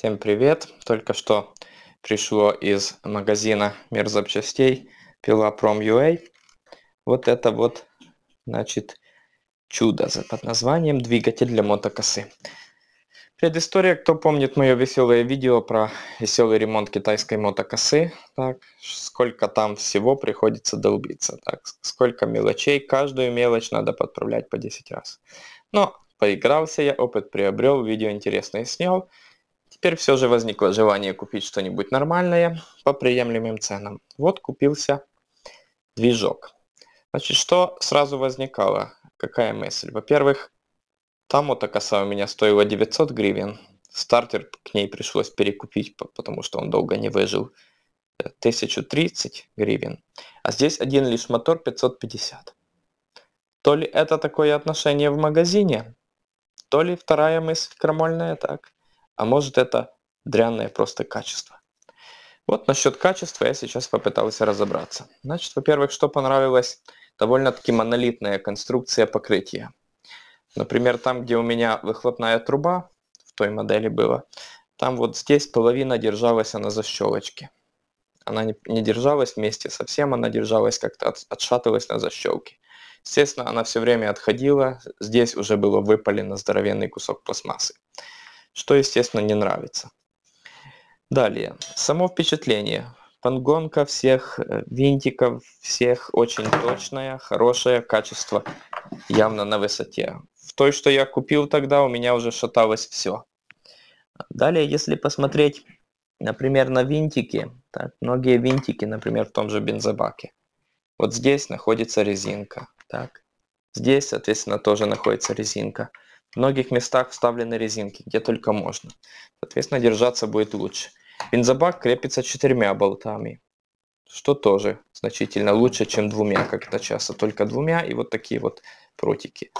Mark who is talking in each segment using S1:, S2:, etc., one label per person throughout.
S1: Всем привет! Только что пришло из магазина мир запчастей пила UA. Вот это вот, значит, чудо под названием «Двигатель для мотокосы». Предыстория, кто помнит мое веселое видео про веселый ремонт китайской мотокосы, так, сколько там всего приходится долбиться, так, сколько мелочей, каждую мелочь надо подправлять по 10 раз. Но поигрался я, опыт приобрел, видео интересное снял – Теперь все же возникло желание купить что-нибудь нормальное по приемлемым ценам. Вот купился движок. Значит, что сразу возникало? Какая мысль? Во-первых, там вот коса у меня стоила 900 гривен. Стартер к ней пришлось перекупить, потому что он долго не выжил. 1030 э, гривен. А здесь один лишь мотор 550. То ли это такое отношение в магазине, то ли вторая мысль крамольная так а может это дрянное просто качество. Вот насчет качества я сейчас попытался разобраться. Значит, во-первых, что понравилось, довольно-таки монолитная конструкция покрытия. Например, там, где у меня выхлопная труба, в той модели было, там вот здесь половина держалась она за щелочки. Она не, не держалась вместе совсем, она держалась как-то, от, отшатывалась на защелке. Естественно, она все время отходила, здесь уже было выпалено здоровенный кусок пластмассы что, естественно, не нравится. Далее, само впечатление. Пангонка всех э, винтиков, всех очень точная, хорошее качество, явно на высоте. В той, что я купил тогда, у меня уже шаталось все. Далее, если посмотреть, например, на винтики, так, многие винтики, например, в том же бензобаке. Вот здесь находится резинка, так. Здесь, соответственно, тоже находится резинка. В многих местах вставлены резинки, где только можно. Соответственно, держаться будет лучше. Бензобак крепится четырьмя болтами, что тоже значительно лучше, чем двумя, как это часто. Только двумя и вот такие вот протики,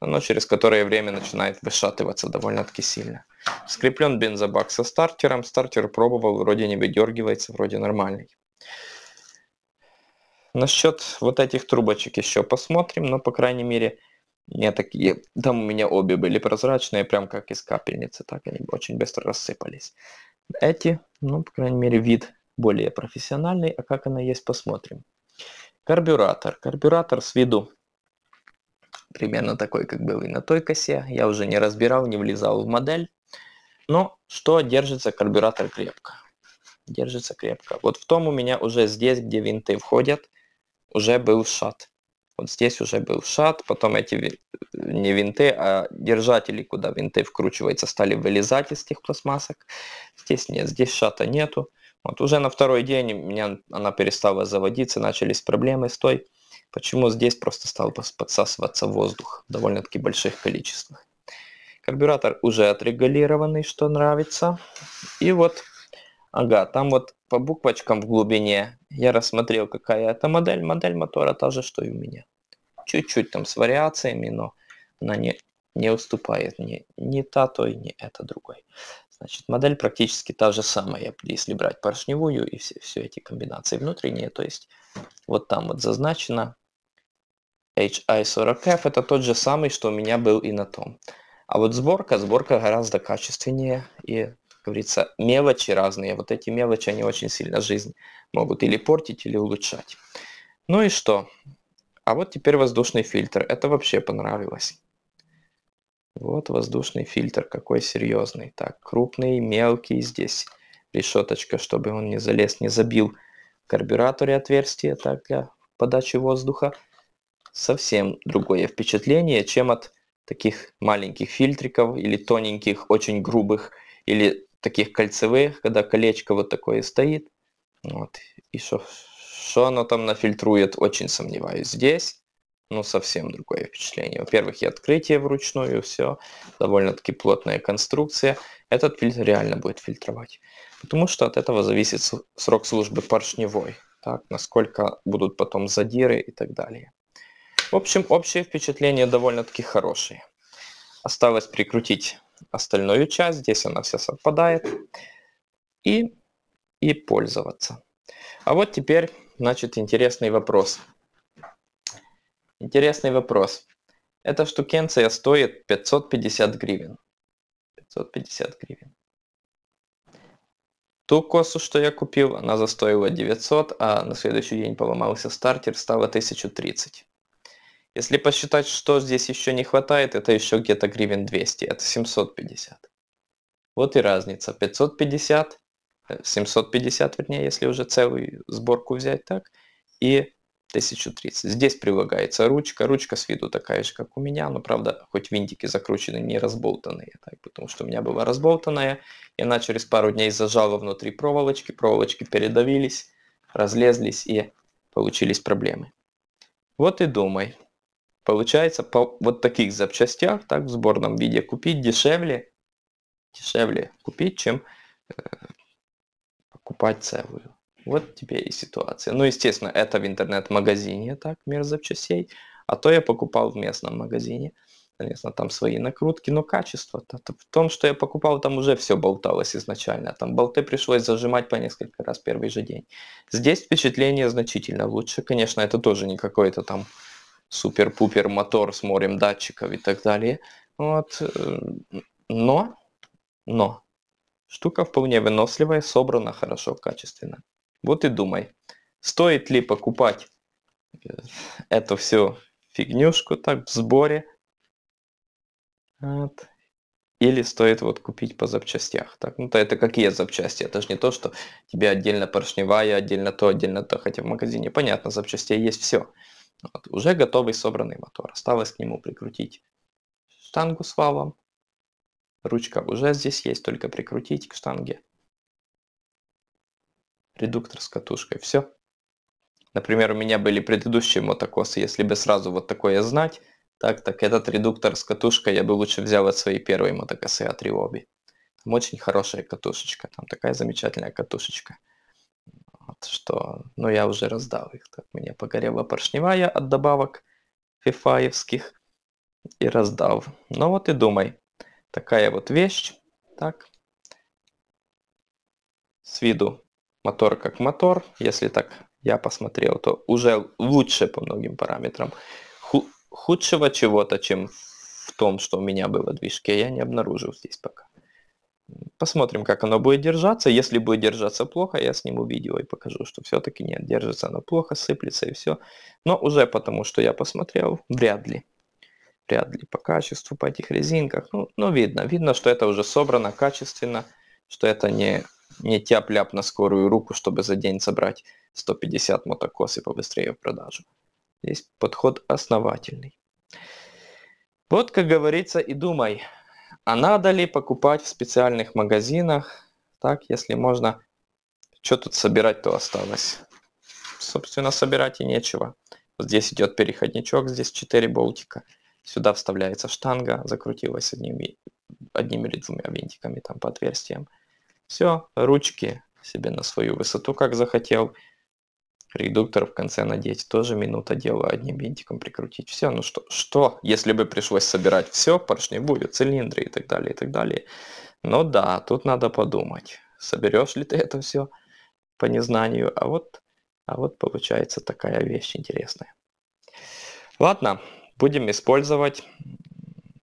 S1: но через которое время начинает вышатываться довольно-таки сильно. Скреплен бензобак со стартером. Стартер пробовал, вроде не выдергивается, вроде нормальный. Насчет вот этих трубочек еще посмотрим, но, по крайней мере, не такие, там у меня обе были прозрачные, прям как из капельницы, так они очень быстро рассыпались. Эти, ну, по крайней мере, вид более профессиональный, а как она есть, посмотрим. Карбюратор. Карбюратор с виду примерно такой, как был и на той косе. Я уже не разбирал, не влезал в модель. Но что держится карбюратор крепко? Держится крепко. Вот в том у меня уже здесь, где винты входят, уже был шат. Вот здесь уже был шат, потом эти э, не винты, а держатели, куда винты вкручиваются, стали вылезать из тех пластмассок. Здесь нет, здесь шата нету. Вот уже на второй день меня она перестала заводиться, начались проблемы с той. Почему здесь просто стал подсасываться воздух в довольно-таки больших количествах. Карбюратор уже отрегулированный, что нравится. И вот Ага, там вот по буквочкам в глубине я рассмотрел, какая это модель. Модель мотора та же, что и у меня. Чуть-чуть там с вариациями, но она не, не уступает ни, ни та той, ни эта другой. Значит, модель практически та же самая, если брать поршневую и все, все эти комбинации внутренние. То есть вот там вот зазначено HI40F, это тот же самый, что у меня был и на том. А вот сборка, сборка гораздо качественнее и говорится, мелочи разные. Вот эти мелочи, они очень сильно жизнь могут или портить, или улучшать. Ну и что? А вот теперь воздушный фильтр. Это вообще понравилось. Вот воздушный фильтр, какой серьезный. Так, крупный, мелкий здесь. Решеточка, чтобы он не залез, не забил в карбюраторе отверстие так, для подачи воздуха. Совсем другое впечатление, чем от таких маленьких фильтриков или тоненьких, очень грубых, или таких кольцевых, когда колечко вот такое стоит. Вот. И что, что оно там нафильтрует, очень сомневаюсь. Здесь, ну, совсем другое впечатление. Во-первых, и открытие вручную, все. Довольно-таки плотная конструкция. Этот фильтр реально будет фильтровать. Потому что от этого зависит срок службы поршневой. Так, насколько будут потом задиры и так далее. В общем, общее впечатление довольно-таки хорошее. Осталось прикрутить остальную часть, здесь она вся совпадает, и, и пользоваться. А вот теперь, значит, интересный вопрос. Интересный вопрос. Эта штукенция стоит 550 гривен. 550 гривен. Ту косу, что я купил, она застоила 900, а на следующий день поломался стартер, стало 1030. Если посчитать, что здесь еще не хватает, это еще где-то гривен 200, это 750. Вот и разница, 550, 750 э, вернее, если уже целую сборку взять так, и 1030. Здесь прилагается ручка. Ручка с виду такая же, как у меня, но правда, хоть винтики закручены, не разболтанные, так, потому что у меня была разболтанная. И она через пару дней зажала внутри проволочки, проволочки передавились, разлезлись и получились проблемы. Вот и думай, Получается, по вот таких запчастях, так, в сборном виде купить дешевле, дешевле купить, чем э, покупать целую. Вот тебе и ситуация. Ну, естественно, это в интернет-магазине, так, мир запчастей. А то я покупал в местном магазине. Конечно, там свои накрутки, но качество -то, -то в том, что я покупал, там уже все болталось изначально. Там болты пришлось зажимать по несколько раз первый же день. Здесь впечатление значительно лучше. Конечно, это тоже не какое-то там супер-пупер мотор с морем датчиков и так далее. Вот. Э, но, но, штука вполне выносливая, собрана хорошо, качественно. Вот и думай, стоит ли покупать э, эту всю фигнюшку так в сборе, вот. Или стоит вот купить по запчастях. Так, ну то это какие запчасти? Это же не то, что тебе отдельно поршневая, отдельно то, отдельно то. Хотя в магазине понятно, запчастей есть все. Вот, уже готовый собранный мотор. Осталось к нему прикрутить штангу с валом. Ручка уже здесь есть, только прикрутить к штанге. Редуктор с катушкой. Все. Например, у меня были предыдущие мотокосы. Если бы сразу вот такое знать, так, так этот редуктор с катушкой я бы лучше взял от своей первой мотокосы от а Риоби. Там очень хорошая катушечка, там такая замечательная катушечка. От, что, ну, я уже раздав их. Так, мне погорела поршневая от добавок фифаевских и раздав. Ну вот и думай, такая вот вещь, так, с виду мотор как мотор, если так я посмотрел, то уже лучше по многим параметрам. Ху худшего чего-то, чем в том, что у меня было в движке, я не обнаружил здесь пока. Посмотрим, как оно будет держаться. Если будет держаться плохо, я сниму видео и покажу, что все-таки нет, держится оно плохо, сыплется и все. Но уже потому, что я посмотрел, вряд ли. Вряд ли по качеству, по этих резинках. Ну, ну видно, видно, что это уже собрано качественно, что это не, не тяп-ляп на скорую руку, чтобы за день собрать 150 мотокос и побыстрее в продажу. Здесь подход основательный. Вот, как говорится, и думай – а надо ли покупать в специальных магазинах? Так, если можно... Что тут собирать-то осталось? Собственно, собирать и нечего. Здесь идет переходничок, здесь 4 болтика. Сюда вставляется штанга, закрутилась одними, одними или двумя винтиками там по отверстиям. Все, ручки себе на свою высоту, как захотел редуктор в конце надеть, тоже минута дела, одним винтиком прикрутить. Все, ну что, что, если бы пришлось собирать все, поршни будут цилиндры и так далее, и так далее. Но ну да, тут надо подумать, соберешь ли ты это все по незнанию, а вот, а вот получается такая вещь интересная. Ладно, будем использовать.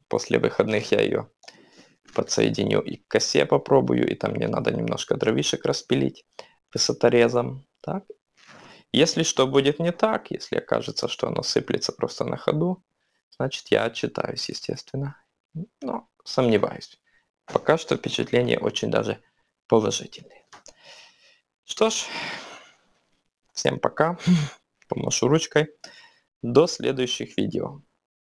S1: После выходных я ее подсоединю и к косе попробую, и там мне надо немножко дровишек распилить высоторезом. Так, если что будет не так, если окажется, что оно сыплется просто на ходу, значит я отчитаюсь, естественно. Но сомневаюсь. Пока что впечатления очень даже положительные. Что ж, всем пока. Помашу ручкой. До следующих видео.